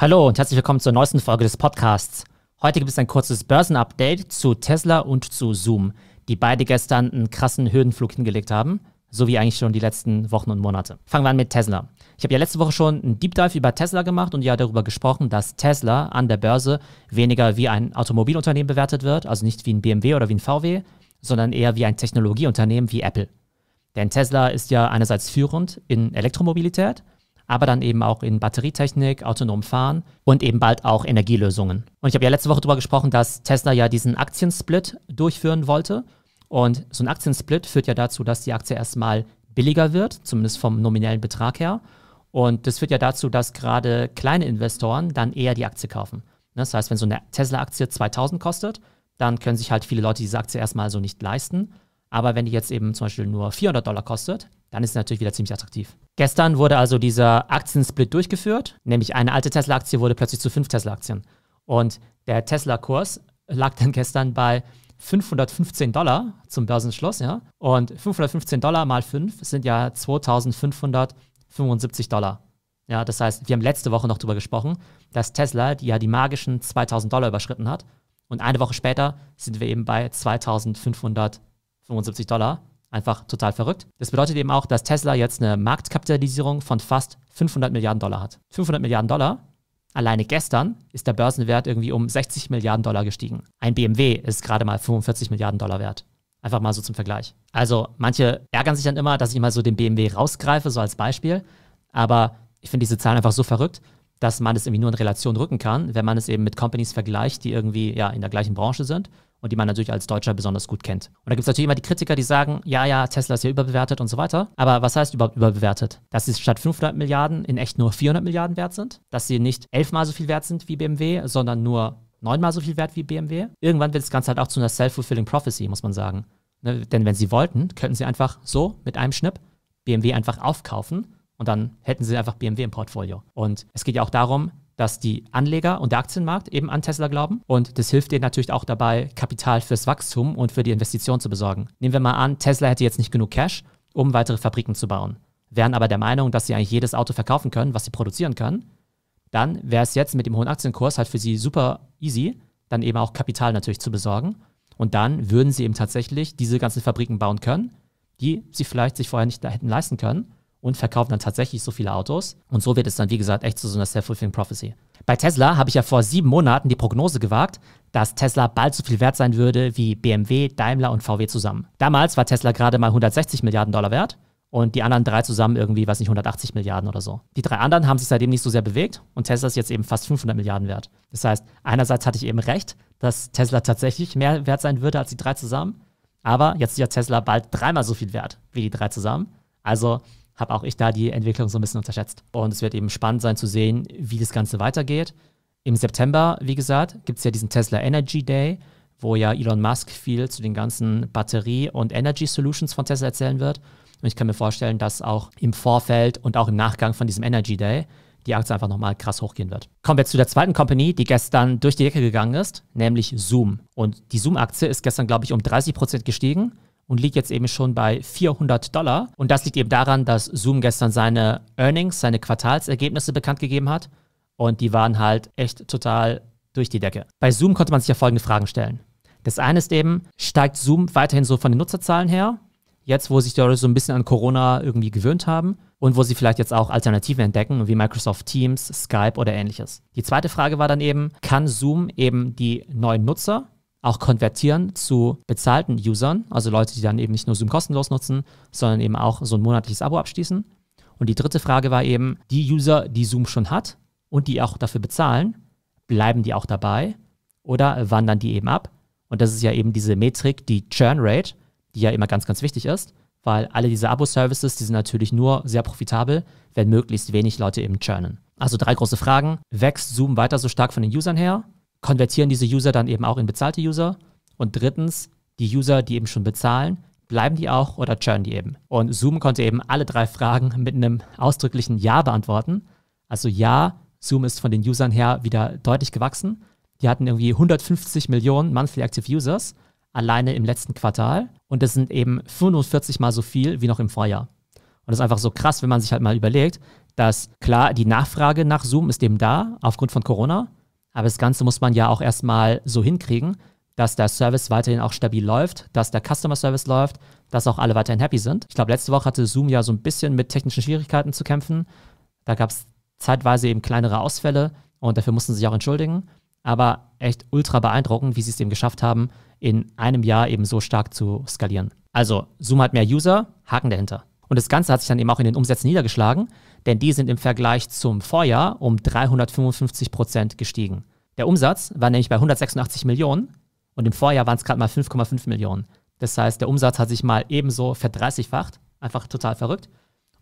Hallo und herzlich willkommen zur neuesten Folge des Podcasts. Heute gibt es ein kurzes Börsenupdate zu Tesla und zu Zoom, die beide gestern einen krassen Höhenflug hingelegt haben, so wie eigentlich schon die letzten Wochen und Monate. Fangen wir an mit Tesla. Ich habe ja letzte Woche schon einen Deep Dive über Tesla gemacht und ja darüber gesprochen, dass Tesla an der Börse weniger wie ein Automobilunternehmen bewertet wird, also nicht wie ein BMW oder wie ein VW, sondern eher wie ein Technologieunternehmen wie Apple. Denn Tesla ist ja einerseits führend in Elektromobilität aber dann eben auch in Batterietechnik, autonom fahren und eben bald auch Energielösungen. Und ich habe ja letzte Woche darüber gesprochen, dass Tesla ja diesen Aktiensplit durchführen wollte. Und so ein Aktiensplit führt ja dazu, dass die Aktie erstmal billiger wird, zumindest vom nominellen Betrag her. Und das führt ja dazu, dass gerade kleine Investoren dann eher die Aktie kaufen. Ne, das heißt, wenn so eine Tesla-Aktie 2000 kostet, dann können sich halt viele Leute diese Aktie erstmal so nicht leisten. Aber wenn die jetzt eben zum Beispiel nur 400 Dollar kostet, dann ist sie natürlich wieder ziemlich attraktiv. Gestern wurde also dieser Aktiensplit durchgeführt, nämlich eine alte Tesla-Aktie wurde plötzlich zu fünf Tesla-Aktien. Und der Tesla-Kurs lag dann gestern bei 515 Dollar zum Börsenschluss, ja. Und 515 Dollar mal 5 sind ja 2575 Dollar. Ja, das heißt, wir haben letzte Woche noch darüber gesprochen, dass Tesla die ja die magischen 2000 Dollar überschritten hat. Und eine Woche später sind wir eben bei 2575 Dollar. Einfach total verrückt. Das bedeutet eben auch, dass Tesla jetzt eine Marktkapitalisierung von fast 500 Milliarden Dollar hat. 500 Milliarden Dollar. Alleine gestern ist der Börsenwert irgendwie um 60 Milliarden Dollar gestiegen. Ein BMW ist gerade mal 45 Milliarden Dollar wert. Einfach mal so zum Vergleich. Also manche ärgern sich dann immer, dass ich mal so den BMW rausgreife, so als Beispiel. Aber ich finde diese Zahlen einfach so verrückt, dass man es irgendwie nur in Relation rücken kann, wenn man es eben mit Companies vergleicht, die irgendwie ja in der gleichen Branche sind und die man natürlich als Deutscher besonders gut kennt. Und da gibt es natürlich immer die Kritiker, die sagen, ja, ja, Tesla ist ja überbewertet und so weiter. Aber was heißt überhaupt überbewertet? Dass sie statt 500 Milliarden in echt nur 400 Milliarden wert sind, dass sie nicht elfmal so viel wert sind wie BMW, sondern nur neunmal so viel wert wie BMW. Irgendwann wird das Ganze halt auch zu einer self-fulfilling prophecy, muss man sagen. Ne? Denn wenn sie wollten, könnten sie einfach so mit einem Schnipp BMW einfach aufkaufen und dann hätten sie einfach BMW im Portfolio. Und es geht ja auch darum, dass die Anleger und der Aktienmarkt eben an Tesla glauben. Und das hilft denen natürlich auch dabei, Kapital fürs Wachstum und für die Investition zu besorgen. Nehmen wir mal an, Tesla hätte jetzt nicht genug Cash, um weitere Fabriken zu bauen, wären aber der Meinung, dass sie eigentlich jedes Auto verkaufen können, was sie produzieren können. Dann wäre es jetzt mit dem hohen Aktienkurs halt für sie super easy, dann eben auch Kapital natürlich zu besorgen. Und dann würden sie eben tatsächlich diese ganzen Fabriken bauen können, die sie vielleicht sich vorher nicht da hätten leisten können und verkaufen dann tatsächlich so viele Autos. Und so wird es dann, wie gesagt, echt zu so einer self-fulfilling prophecy. Bei Tesla habe ich ja vor sieben Monaten die Prognose gewagt, dass Tesla bald so viel wert sein würde wie BMW, Daimler und VW zusammen. Damals war Tesla gerade mal 160 Milliarden Dollar wert und die anderen drei zusammen irgendwie, weiß nicht, 180 Milliarden oder so. Die drei anderen haben sich seitdem nicht so sehr bewegt und Tesla ist jetzt eben fast 500 Milliarden wert. Das heißt, einerseits hatte ich eben recht, dass Tesla tatsächlich mehr wert sein würde als die drei zusammen, aber jetzt ist ja Tesla bald dreimal so viel wert wie die drei zusammen. Also habe auch ich da die Entwicklung so ein bisschen unterschätzt. Und es wird eben spannend sein zu sehen, wie das Ganze weitergeht. Im September, wie gesagt, gibt es ja diesen Tesla Energy Day, wo ja Elon Musk viel zu den ganzen Batterie- und Energy Solutions von Tesla erzählen wird. Und ich kann mir vorstellen, dass auch im Vorfeld und auch im Nachgang von diesem Energy Day die Aktie einfach nochmal krass hochgehen wird. Kommen wir zu der zweiten Company, die gestern durch die Decke gegangen ist, nämlich Zoom. Und die Zoom-Aktie ist gestern, glaube ich, um 30% Prozent gestiegen und liegt jetzt eben schon bei 400 Dollar. Und das liegt eben daran, dass Zoom gestern seine Earnings, seine Quartalsergebnisse bekannt gegeben hat. Und die waren halt echt total durch die Decke. Bei Zoom konnte man sich ja folgende Fragen stellen. Das eine ist eben, steigt Zoom weiterhin so von den Nutzerzahlen her? Jetzt, wo sich die Leute so ein bisschen an Corona irgendwie gewöhnt haben und wo sie vielleicht jetzt auch Alternativen entdecken, wie Microsoft Teams, Skype oder ähnliches. Die zweite Frage war dann eben, kann Zoom eben die neuen Nutzer auch konvertieren zu bezahlten Usern, also Leute, die dann eben nicht nur Zoom kostenlos nutzen, sondern eben auch so ein monatliches Abo abschließen. Und die dritte Frage war eben, die User, die Zoom schon hat und die auch dafür bezahlen, bleiben die auch dabei oder wandern die eben ab? Und das ist ja eben diese Metrik, die Churn Rate, die ja immer ganz, ganz wichtig ist, weil alle diese Abo-Services, die sind natürlich nur sehr profitabel, wenn möglichst wenig Leute eben churnen. Also drei große Fragen. Wächst Zoom weiter so stark von den Usern her? konvertieren diese User dann eben auch in bezahlte User. Und drittens, die User, die eben schon bezahlen, bleiben die auch oder churn die eben? Und Zoom konnte eben alle drei Fragen mit einem ausdrücklichen Ja beantworten. Also ja, Zoom ist von den Usern her wieder deutlich gewachsen. Die hatten irgendwie 150 Millionen Monthly Active Users alleine im letzten Quartal. Und das sind eben 45 mal so viel wie noch im Vorjahr. Und das ist einfach so krass, wenn man sich halt mal überlegt, dass klar, die Nachfrage nach Zoom ist eben da aufgrund von Corona. Aber das Ganze muss man ja auch erstmal so hinkriegen, dass der Service weiterhin auch stabil läuft, dass der Customer Service läuft, dass auch alle weiterhin happy sind. Ich glaube, letzte Woche hatte Zoom ja so ein bisschen mit technischen Schwierigkeiten zu kämpfen. Da gab es zeitweise eben kleinere Ausfälle und dafür mussten sie sich auch entschuldigen. Aber echt ultra beeindruckend, wie sie es eben geschafft haben, in einem Jahr eben so stark zu skalieren. Also, Zoom hat mehr User, Haken dahinter. Und das Ganze hat sich dann eben auch in den Umsätzen niedergeschlagen, denn die sind im Vergleich zum Vorjahr um 355 Prozent gestiegen. Der Umsatz war nämlich bei 186 Millionen und im Vorjahr waren es gerade mal 5,5 Millionen. Das heißt, der Umsatz hat sich mal ebenso verdreißigfacht, einfach total verrückt.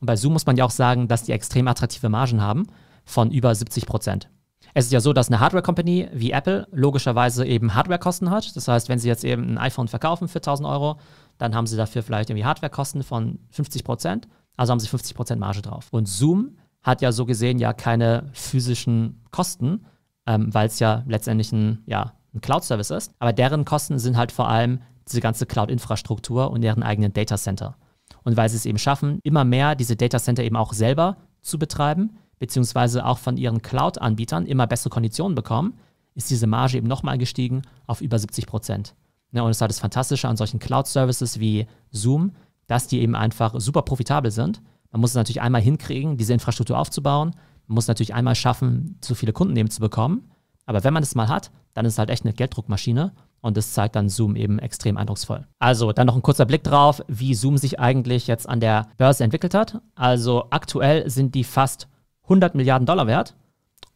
Und bei Zoom muss man ja auch sagen, dass die extrem attraktive Margen haben von über 70 Prozent. Es ist ja so, dass eine Hardware-Company wie Apple logischerweise eben Hardware-Kosten hat. Das heißt, wenn sie jetzt eben ein iPhone verkaufen für 1000 Euro dann haben sie dafür vielleicht irgendwie Hardwarekosten von 50 Prozent, also haben sie 50 Prozent Marge drauf. Und Zoom hat ja so gesehen ja keine physischen Kosten, ähm, weil es ja letztendlich ein, ja, ein Cloud-Service ist. Aber deren Kosten sind halt vor allem diese ganze Cloud-Infrastruktur und deren eigenen Data-Center. Und weil sie es eben schaffen, immer mehr diese Data-Center eben auch selber zu betreiben, beziehungsweise auch von ihren Cloud-Anbietern immer bessere Konditionen bekommen, ist diese Marge eben nochmal gestiegen auf über 70 Prozent. Ne, und es ist halt das Fantastische an solchen Cloud-Services wie Zoom, dass die eben einfach super profitabel sind. Man muss es natürlich einmal hinkriegen, diese Infrastruktur aufzubauen. Man muss natürlich einmal schaffen, zu viele Kunden eben zu bekommen. Aber wenn man es mal hat, dann ist es halt echt eine Gelddruckmaschine und das zeigt dann Zoom eben extrem eindrucksvoll. Also dann noch ein kurzer Blick drauf, wie Zoom sich eigentlich jetzt an der Börse entwickelt hat. Also aktuell sind die fast 100 Milliarden Dollar wert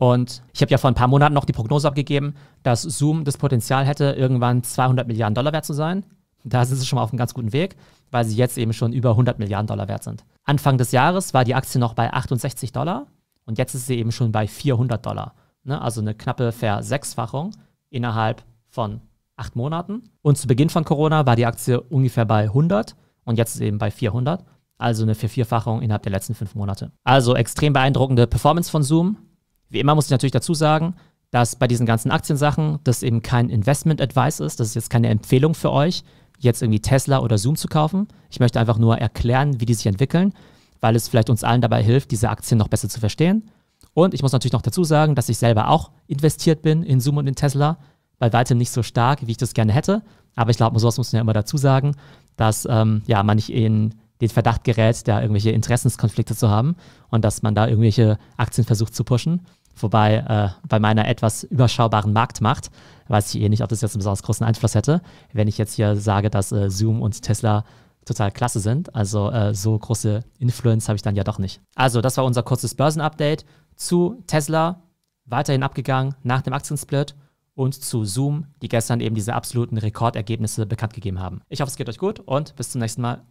und ich habe ja vor ein paar Monaten noch die Prognose abgegeben, dass Zoom das Potenzial hätte, irgendwann 200 Milliarden Dollar wert zu sein. Da sind sie schon mal auf einem ganz guten Weg, weil sie jetzt eben schon über 100 Milliarden Dollar wert sind. Anfang des Jahres war die Aktie noch bei 68 Dollar und jetzt ist sie eben schon bei 400 Dollar. Ne? Also eine knappe Versechsfachung innerhalb von acht Monaten. Und zu Beginn von Corona war die Aktie ungefähr bei 100 und jetzt ist sie eben bei 400. Also eine Vervierfachung innerhalb der letzten fünf Monate. Also extrem beeindruckende Performance von Zoom. Wie immer muss ich natürlich dazu sagen, dass bei diesen ganzen Aktiensachen das eben kein Investment Advice ist, das ist jetzt keine Empfehlung für euch, jetzt irgendwie Tesla oder Zoom zu kaufen. Ich möchte einfach nur erklären, wie die sich entwickeln, weil es vielleicht uns allen dabei hilft, diese Aktien noch besser zu verstehen. Und ich muss natürlich noch dazu sagen, dass ich selber auch investiert bin in Zoom und in Tesla, bei weitem nicht so stark, wie ich das gerne hätte. Aber ich glaube, sowas muss man ja immer dazu sagen, dass ähm, ja, man nicht in den Verdacht gerät, da irgendwelche Interessenskonflikte zu haben und dass man da irgendwelche Aktien versucht zu pushen. Wobei äh, bei meiner etwas überschaubaren Marktmacht weiß ich eh nicht, ob das jetzt einen besonders großen Einfluss hätte, wenn ich jetzt hier sage, dass äh, Zoom und Tesla total klasse sind. Also äh, so große Influence habe ich dann ja doch nicht. Also das war unser kurzes Börsenupdate zu Tesla, weiterhin abgegangen nach dem Aktiensplit und zu Zoom, die gestern eben diese absoluten Rekordergebnisse bekannt gegeben haben. Ich hoffe, es geht euch gut und bis zum nächsten Mal.